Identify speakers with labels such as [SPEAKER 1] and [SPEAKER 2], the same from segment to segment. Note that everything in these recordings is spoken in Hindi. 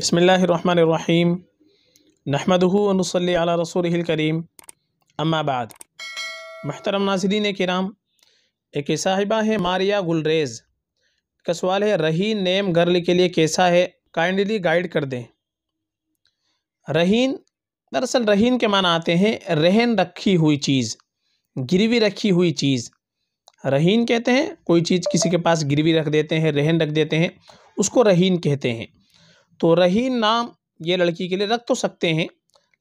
[SPEAKER 1] बसमीम नहमदनसल रसूल करीम अम्माबाद महतरम नाजरीन कराम एक साहिबा है मारिया गुलरेज़ का सवाल है रहीन नेम गर्ल के लिए कैसा है काइंडली गाइड कर दें रहीन दरअसल रहीन के माना आते हैं रहन रखी हुई चीज़ गिरवी रखी हुई चीज़ रहीन कहते हैं कोई चीज़ किसी के पास गिरवी रख देते हैं रहन रख देते हैं उसको रहीन कहते हैं तो रही नाम ये लड़की के लिए रख तो सकते हैं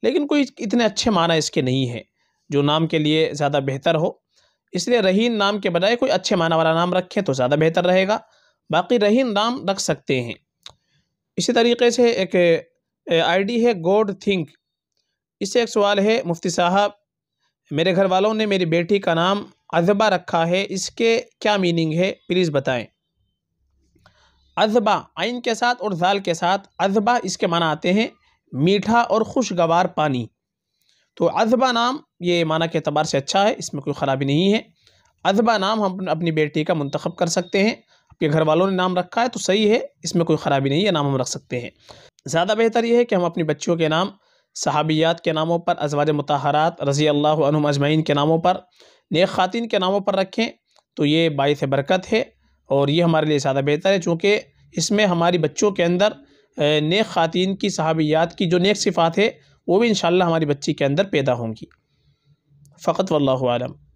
[SPEAKER 1] लेकिन कोई इतने अच्छे माना इसके नहीं है जो नाम के लिए ज़्यादा बेहतर हो इसलिए रहीन नाम के बजाय कोई अच्छे माना वाला नाम रखें तो ज़्यादा बेहतर रहेगा बाकी रहीन नाम रख सकते हैं इसी तरीके से एक आईडी है गोड थिंक इससे एक सवाल है मुफ्ती साहब मेरे घर वालों ने मेरी बेटी का नाम अजबा रखा है इसके क्या मीनिंग है प्लीज़ बताएँ अजबा आइन के साथ और जाल के साथ अजबा इसके माना आते हैं मीठा और खुशगवार पानी तो अजबा नाम ये माना के अतबार से अच्छा है इसमें कोई ख़राबी नहीं है अजबा नाम हम अपनी बेटी का मंतखब कर सकते हैं आपके घर वालों ने नाम रखा है तो सही है इसमें कोई ख़राबी नहीं है नाम हम रख सकते हैं ज़्यादा बेहतर यह है कि हम अपनी बच्चियों के नाम सहाबियात के नामों पर अजवाज मतहरात रज़ी अल्लाह अजमैन के नामों पर नेक ख़ातिन के नामों पर रखें तो ये बायस बरकत है और ये हमारे लिए ज़्यादा बेहतर है चूँकि इसमें हमारी बच्चों के अंदर नेक खातिन की सहाबियात की जो नेक सिफ़ात है वो भी इन हमारी बच्ची के अंदर पैदा होंगी फ़कत वल्लम